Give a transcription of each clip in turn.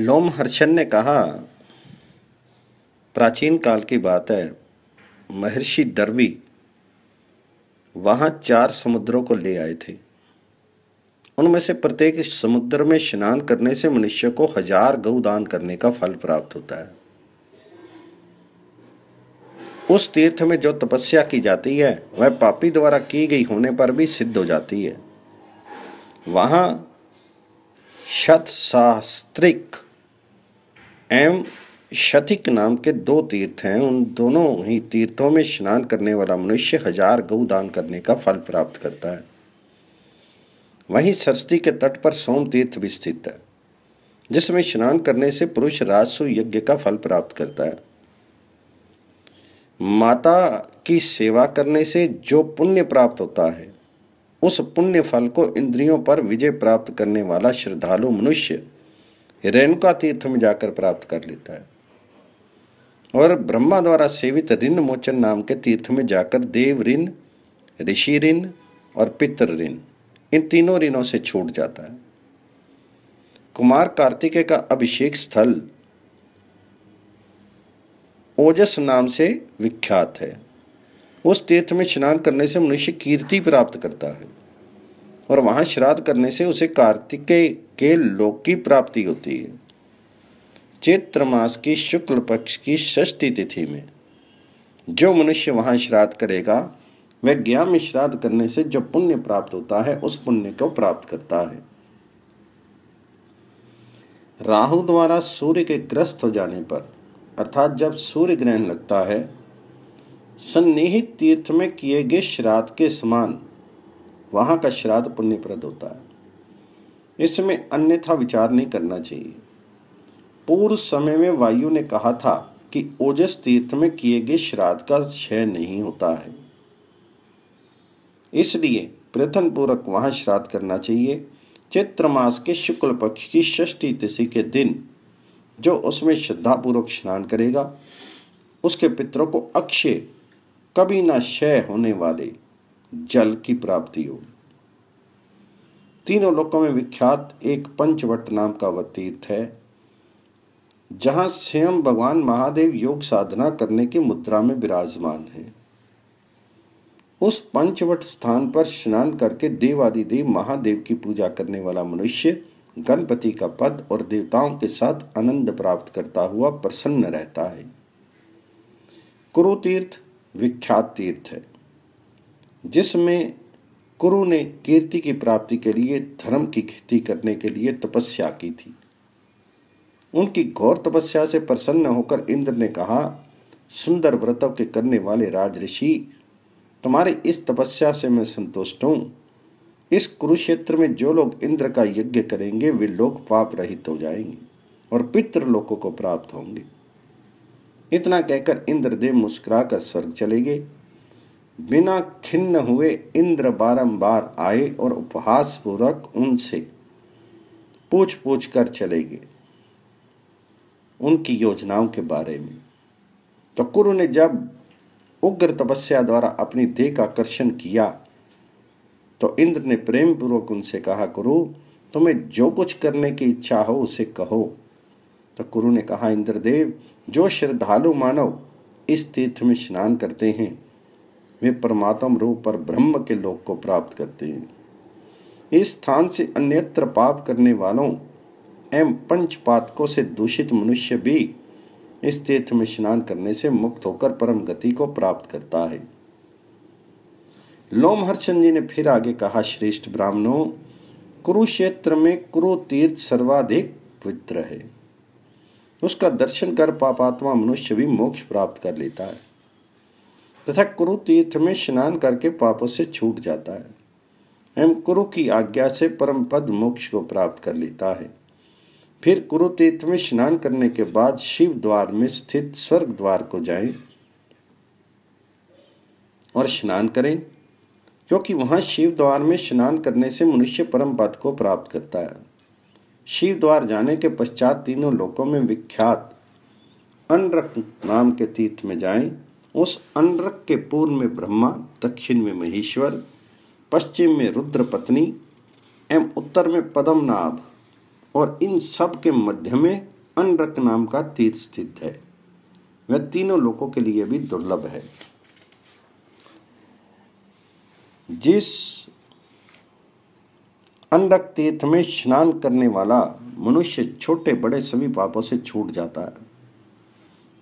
हर्षन ने कहा प्राचीन काल की बात है महर्षि दरवी वहाँ चार समुद्रों को ले आए थे उनमें से प्रत्येक समुद्र में स्नान करने से मनुष्य को हजार गौदान करने का फल प्राप्त होता है उस तीर्थ में जो तपस्या की जाती है वह पापी द्वारा की गई होने पर भी सिद्ध हो जाती है वहां शत शतशास्त्रिक एवं शतिक नाम के दो तीर्थ हैं उन दोनों ही तीर्थों में स्नान करने वाला मनुष्य हजार गौदान करने का फल प्राप्त करता है वहीं सरस्वती के तट पर सोम तीर्थ भी स्थित है जिसमें स्नान करने से पुरुष राजस्व यज्ञ का फल प्राप्त करता है माता की सेवा करने से जो पुण्य प्राप्त होता है उस पुण्य फल को इंद्रियों पर विजय प्राप्त करने वाला श्रद्धालु मनुष्य रेणुका तीर्थ में जाकर प्राप्त कर लेता है और ब्रह्मा द्वारा सेवित ऋण मोचन नाम के तीर्थ में जाकर देव ऋण ऋषि ऋण और पितर ऋण इन तीनों ऋणों से छूट जाता है कुमार कार्तिकेय का अभिषेक स्थल ओजस नाम से विख्यात है उस तीर्थ में स्नान करने से मनुष्य कीर्ति प्राप्त करता है और वहां श्राद्ध करने से उसे कार्तिकेय के लोक की प्राप्ति होती है चैत्र मास की शुक्ल पक्ष की षष्ठी तिथि में जो मनुष्य वहां श्राद्ध करेगा वह ज्ञान में श्राद्ध करने से जो पुण्य प्राप्त होता है उस पुण्य को प्राप्त करता है राहु द्वारा सूर्य के ग्रस्त हो जाने पर अर्थात जब सूर्य ग्रहण लगता है सन्निहित तीर्थ में किए गए श्राद्ध के समान वहाँ का श्राद्ध पुण्यप्रद होता है इसमें अन्यथा विचार नहीं करना चाहिए पूर्व समय में वायु ने कहा था कि ओजस तीर्थ में किए गए श्राद्ध का क्षय नहीं होता है इसलिए प्रथम पूर्वक वहां श्राद्ध करना चाहिए चित्र मास के शुक्ल पक्ष की षष्ठी तिथि के दिन जो उसमें श्रद्धापूर्वक स्नान करेगा उसके पितरों को अक्षय कभी ना क्षय होने वाले जल की प्राप्ति होगी तीनों लोकों में विख्यात एक पंचवट नाम का वह तीर्थ है जहां स्वयं भगवान महादेव योग साधना करने की मुद्रा में विराजमान है उस पंचवट स्थान पर स्नान करके देवादिदेव महादेव की पूजा करने वाला मनुष्य गणपति का पद और देवताओं के साथ आनंद प्राप्त करता हुआ प्रसन्न रहता है कुरुतीर्थ विख्यात तीर्थ है जिसमें कुरु ने कीर्ति की प्राप्ति के लिए धर्म की खेती करने के लिए तपस्या की थी उनकी घोर तपस्या से प्रसन्न होकर इंद्र ने कहा सुंदर व्रतव के करने वाले राज ऋषि तुम्हारी इस तपस्या से मैं संतुष्ट हूँ इस कुरुक्षेत्र में जो लोग इंद्र का यज्ञ करेंगे वे लोग पाप रहित हो जाएंगे और पितृ लोगों को प्राप्त होंगे इतना कहकर इंद्रदेव मुस्कुराकर स्वर्ग चले गए बिना खिन्न हुए इंद्र बारंबार आए और उपहास पूर्वक उनसे पूछ पूछ कर चले गए उनकी योजनाओं के बारे में तो कुरु ने जब उग्र तपस्या द्वारा अपनी देह का आकर्षण किया तो इंद्र ने प्रेम पूर्वक उनसे कहा कुरु तुम्हें जो कुछ करने की इच्छा हो उसे कहो तो कुरु ने कहा इंद्रदेव जो श्रद्धालु मानव इस तीर्थ में स्नान करते हैं वे परमात्म रूप पर ब्रह्म के लोक को प्राप्त करते हैं इस स्थान से अन्यत्र पाप करने वालों एवं पंच पातकों से दूषित मनुष्य भी इस तीर्थ में स्नान करने से मुक्त होकर परम गति को प्राप्त करता है लोमहर्षण जी ने फिर आगे कहा श्रेष्ठ ब्राह्मणों कुरुक्षेत्र में कुरु तीर्थ सर्वाधिक पवित्र है उसका दर्शन कर पापात्मा मनुष्य भी मोक्ष प्राप्त कर लेता है तथा कुरु तीर्थ में स्नान करके पापों से छूट जाता है एवं कुरु की आज्ञा से परम पद मोक्ष को प्राप्त कर लेता है फिर कुरु तीर्थ में स्नान करने के बाद शिव द्वार में स्थित स्वर्ग द्वार को जाएं और स्नान करें क्योंकि वहां शिव द्वार में स्नान करने से मनुष्य परम पद को प्राप्त करता है शिव द्वार जाने के पश्चात तीनों लोकों में विख्यात अनरक नाम के तीर्थ में जाएं उस अनरक के पूर्व में ब्रह्मा दक्षिण में महेश्वर पश्चिम में रुद्र पत्नी एवं उत्तर में पद्मनाभ और इन सब के मध्य में अनरक नाम का तीर्थ स्थित है वह तीनों लोगों के लिए भी दुर्लभ है जिस अनरक तीर्थ में स्नान करने वाला मनुष्य छोटे बड़े सभी पापों से छूट जाता है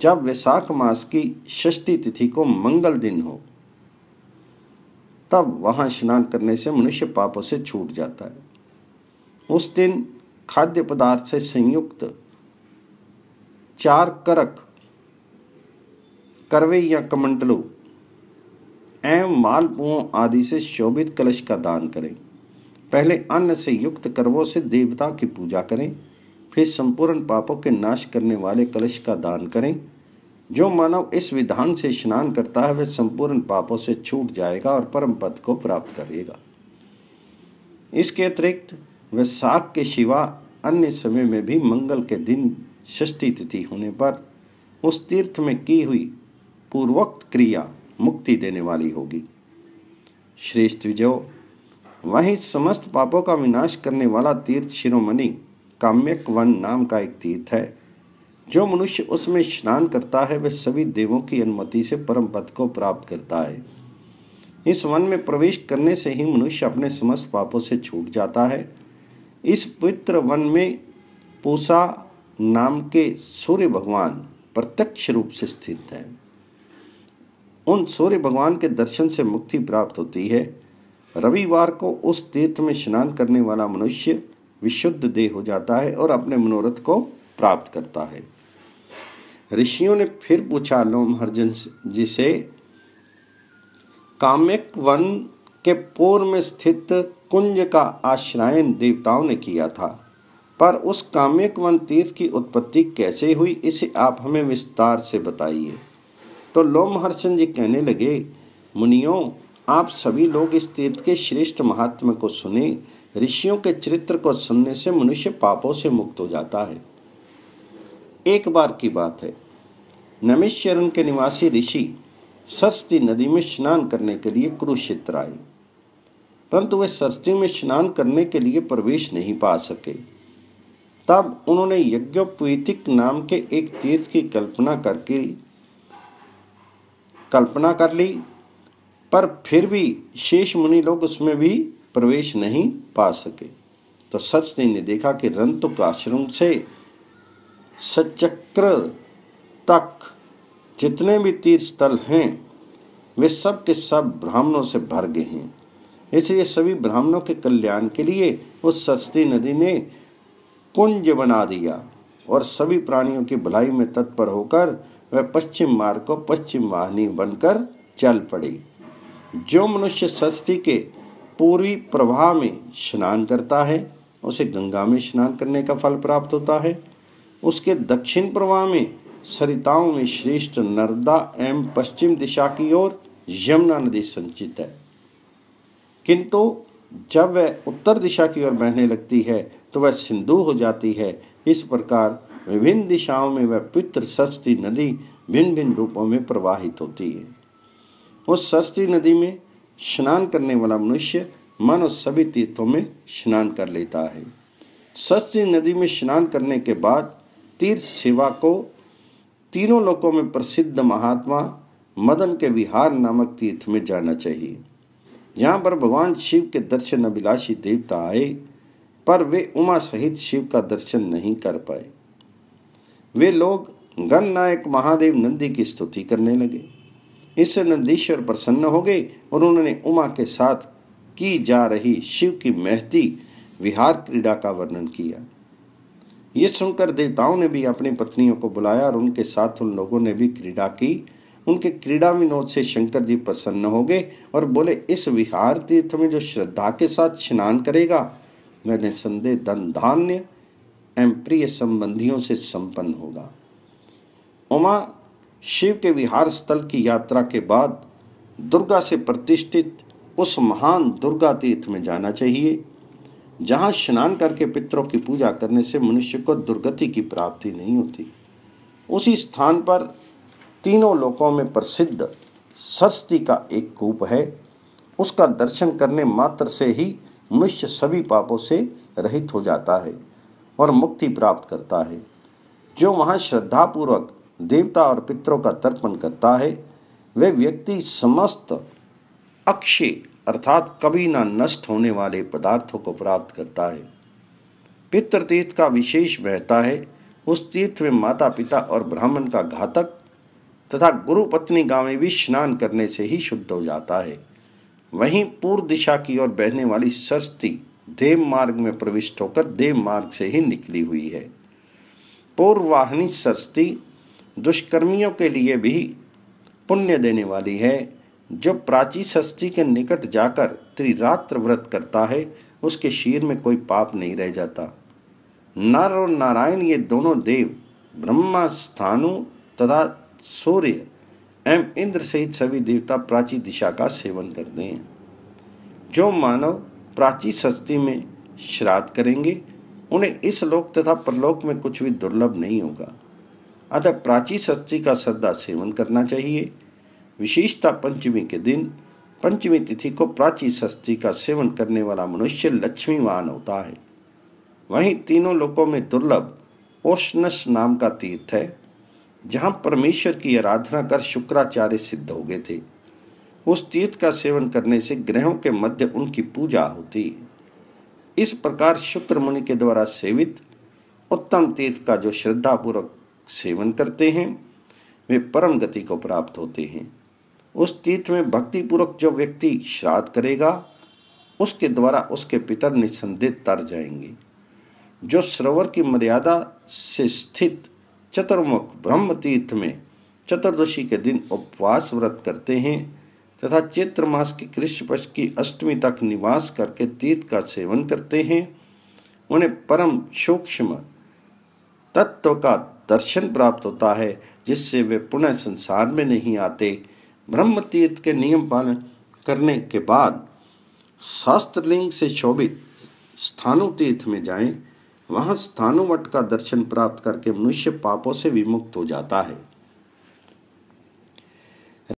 जब वैशाख मास की षष्ठी तिथि को मंगल दिन हो तब वहां स्नान करने से मनुष्य पापों से छूट जाता है उस दिन खाद्य पदार्थ से संयुक्त चार करक करवे या कमंडलों एवं मालपुओं आदि से शोभित कलश का दान करें पहले अन्न से युक्त करवों से देवता की पूजा करें फिर संपूर्ण पापों के नाश करने वाले कलश का दान करें जो मानव इस विधान से स्नान करता है वह संपूर्ण पापों से छूट जाएगा और परम पद को प्राप्त करेगा इसके अतिरिक्त वह साख के शिवा अन्य समय में भी मंगल के दिन षष्ठी तिथि होने पर उस तीर्थ में की हुई पूर्वोक्त क्रिया मुक्ति देने वाली होगी श्रेष्ठ विजय वहीं समस्त पापों का विनाश करने वाला तीर्थ शिरोमणि काम्यक वन नाम का एक तीर्थ है जो मनुष्य उसमें स्नान करता है वह सभी देवों की अनुमति से परम पद को प्राप्त करता है इस वन में प्रवेश करने से ही मनुष्य अपने समस्त पापों से छूट जाता है इस पवित्र वन में पूषा नाम के सूर्य भगवान प्रत्यक्ष रूप से स्थित है उन सूर्य भगवान के दर्शन से मुक्ति प्राप्त होती है रविवार को उस तीर्थ में स्नान करने वाला मनुष्य विशुद्ध देह हो जाता है और अपने मनोरथ को प्राप्त करता है ऋषियों ने फिर पूछा लोमहर्जन जी से कामिक वन के पूर्व में स्थित कुंज का आश्रयन देवताओं ने किया था पर उस कामिक वन तीर्थ की उत्पत्ति कैसे हुई इसे आप हमें विस्तार से बताइए तो लोमहर्षण जी कहने लगे मुनियों आप सभी लोग इस तीर्थ के श्रेष्ठ महात्मा को सुने ऋषियों के चरित्र को सुनने से मनुष्य पापों से मुक्त हो जाता है एक बार की बात है नमिशरण के निवासी ऋषि सस्ती नदी में स्नान करने के लिए कुरुक्षेत्र आए परंतु वे सस्ती में स्नान करने के लिए प्रवेश नहीं पा सके तब उन्होंने यज्ञोपवीतिक नाम के एक तीर्थ की कल्पना करके कल्पना कर ली पर फिर भी शेष मुनि लोग उसमें भी प्रवेश नहीं पा सके तो सचदेव ने देखा कि रंतु का आश्रम से सचक्र तक जितने भी तीर्थ स्थल हैं वे सब के सब ब्राह्मणों से भर गए हैं इसलिए सभी ब्राह्मणों के कल्याण के लिए उस सस्ती नदी ने कुंज बना दिया और सभी प्राणियों की भलाई में तत्पर होकर वह पश्चिम मार्ग को पश्चिम वाहनी बनकर चल पड़ी जो मनुष्य सस्ती के पूर्वी प्रवाह में स्नान करता है उसे गंगा में स्नान करने का फल प्राप्त होता है उसके दक्षिण प्रवाह में सरिताओं में श्रेष्ठ नर्मदा एवं पश्चिम दिशा की ओर यमुना नदी संचित है किंतु जब वह उत्तर दिशा की ओर बहने लगती है तो वह सिंधु हो जाती है इस प्रकार विभिन्न दिशाओं में वह पित्र सस्ती नदी भिन्न भिन्न रूपों में प्रवाहित होती है उस सस्ती नदी में स्नान करने वाला मनुष्य मानो सभी तीर्थों में स्नान कर लेता है सस्ती नदी में स्नान करने के बाद तीर्थ सेवा को तीनों लोकों में प्रसिद्ध महात्मा मदन के विहार नामक तीर्थ में जाना चाहिए यहाँ पर भगवान शिव के दर्शन अभिलाषी देवता आए पर वे उमा सहित शिव का दर्शन नहीं कर पाए वे लोग गण नायक महादेव नंदी की स्तुति करने लगे इससे नंदीश्वर प्रसन्न हो गए और उन्होंने उमा के साथ की जा रही शिव की महती विहार क्रीड़ा का वर्णन किया ये सुनकर देवताओं ने भी अपनी पत्नियों को बुलाया और उनके साथ उन लोगों ने भी क्रीड़ा की उनके क्रीड़ा विनोद से शंकर जी प्रसन्न हो गए और बोले इस विहार तीर्थ में जो श्रद्धा के साथ स्नान करेगा मैंने संदेह धन धान्य एवं प्रिय संबंधियों से संपन्न होगा उमा शिव के विहार स्थल की यात्रा के बाद दुर्गा से प्रतिष्ठित उस महान दुर्गा तीर्थ में जाना चाहिए जहाँ स्नान करके पितरों की पूजा करने से मनुष्य को दुर्गति की प्राप्ति नहीं होती उसी स्थान पर तीनों लोकों में प्रसिद्ध सरस्ती का एक कूप है उसका दर्शन करने मात्र से ही मनुष्य सभी पापों से रहित हो जाता है और मुक्ति प्राप्त करता है जो वहाँ श्रद्धापूर्वक देवता और पितरों का तर्पण करता है वह व्यक्ति समस्त अक्षय अर्थात कभी ना नष्ट होने वाले पदार्थों को प्राप्त करता है पितृ तीर्थ का विशेष बहता है उस तीर्थ में माता पिता और ब्राह्मण का घातक तथा गुरु पत्नी में भी स्नान करने से ही शुद्ध हो जाता है वहीं पूर्व दिशा की ओर बहने वाली सस्ती देव मार्ग में प्रविष्ट होकर देव मार्ग से ही निकली हुई है पूर्ववाहिनी सस्ती दुष्कर्मियों के लिए भी पुण्य देने वाली है जो प्राची षष्ठी के निकट जाकर त्रिरात्र व्रत करता है उसके शीर में कोई पाप नहीं रह जाता नर और नारायण ये दोनों देव ब्रह्मा स्थानु तथा सूर्य एवं इंद्र सहित सभी देवता प्राची दिशा का सेवन करते हैं जो मानव प्राची षष्ठी में श्राद्ध करेंगे उन्हें इस लोक तथा परलोक में कुछ भी दुर्लभ नहीं होगा अतः प्राची सस्ती का श्रद्धा सेवन करना चाहिए विशेषता पंचमी के दिन पंचमी तिथि को प्राची सस्ती का सेवन करने वाला मनुष्य लक्ष्मीवान होता है वहीं तीनों लोकों में दुर्लभ ओष्णस नाम का तीर्थ है जहाँ परमेश्वर की आराधना कर शुक्राचार्य सिद्ध हो गए थे उस तीर्थ का सेवन करने से ग्रहों के मध्य उनकी पूजा होती इस प्रकार शुक्र मुनि के द्वारा सेवित उत्तम तीर्थ का जो श्रद्धापूर्वक सेवन करते हैं वे परम गति को प्राप्त होते हैं उस तीर्थ में भक्तिपूर्वक जो व्यक्ति श्राद्ध करेगा उसके द्वारा उसके पितर निसंदेह तर जाएंगे जो सरोवर की मर्यादा से स्थित चतुर्मुख ब्रह्म तीर्थ में चतुर्दशी के दिन उपवास व्रत करते हैं तथा चैत्र मास की कृष्ण पक्ष की अष्टमी तक निवास करके तीर्थ का सेवन करते हैं उन्हें परम सूक्ष्म तत्व का दर्शन प्राप्त होता है जिससे वे पुनः संसार में नहीं आते ब्रह्म तीर्थ के नियम पालन करने के बाद शास्त्रलिंग से शोभित स्थानु तीर्थ में जाएं, वहाँ स्थानुवट का दर्शन प्राप्त करके मनुष्य पापों से विमुक्त हो जाता है